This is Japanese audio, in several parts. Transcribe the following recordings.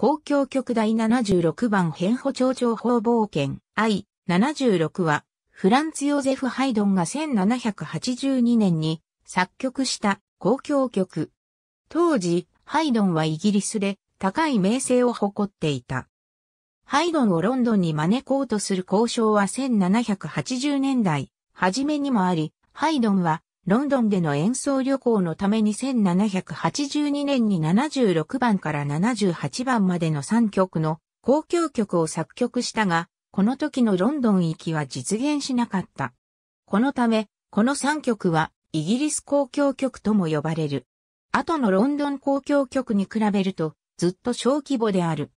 公共局第76番変歩町長報冒険 I76 は、フランツ・ヨゼフ・ハイドンが1782年に作曲した公共曲。当時、ハイドンはイギリスで高い名声を誇っていた。ハイドンをロンドンに招こうとする交渉は1780年代、初めにもあり、ハイドンはロンドンでの演奏旅行のために1782年に76番から78番までの3曲の公共曲を作曲したが、この時のロンドン行きは実現しなかった。このため、この3曲はイギリス公共曲とも呼ばれる。後のロンドン公共曲に比べるとずっと小規模である。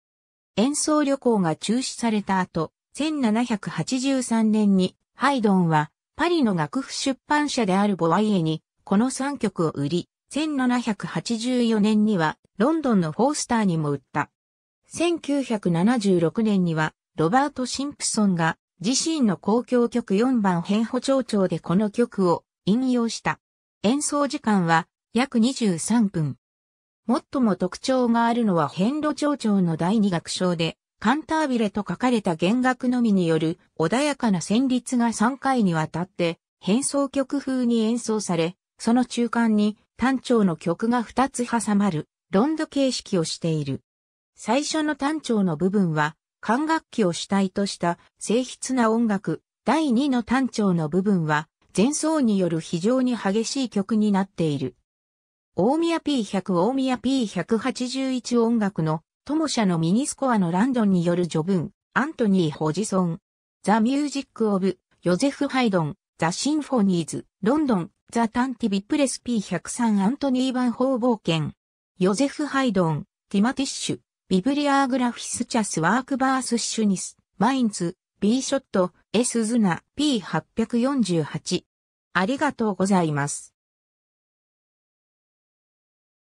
演奏旅行が中止された後、1783年にハイドンはパリの楽譜出版社であるボワイエに、この3曲を売り、1784年にはロンドンのフォースターにも売った。1976年にはロバート・シンプソンが自身の公共曲4番変歩長調でこの曲を引用した。演奏時間は約23分。最も特徴があるのは変路長調の第2楽章で、カンタービレと書かれた弦楽のみによる穏やかな旋律が3回にわたって変奏曲風に演奏され、その中間に単調の曲が2つ挟まるロンド形式をしている。最初の単調の部分は管楽器を主体とした静筆な音楽、第2の単調の部分は前奏による非常に激しい曲になっている。大宮 P100 大宮 P181 音楽の友社のミニスコアのランドンによる序文、アントニー・ホジソン、ザ・ミュージック・オブ、ヨゼフ・ハイドン、ザ・シンフォニーズ、ロンドン、ザ・タンティビ・プレス P103 アントニー・バン・ホーボーケン、ヨゼフ・ハイドン、ティマティッシュ、ビブリアーグラフィスチャスワークバースシュニス、マインツ、B ショット、S ズナ、P848。ありがとうございます。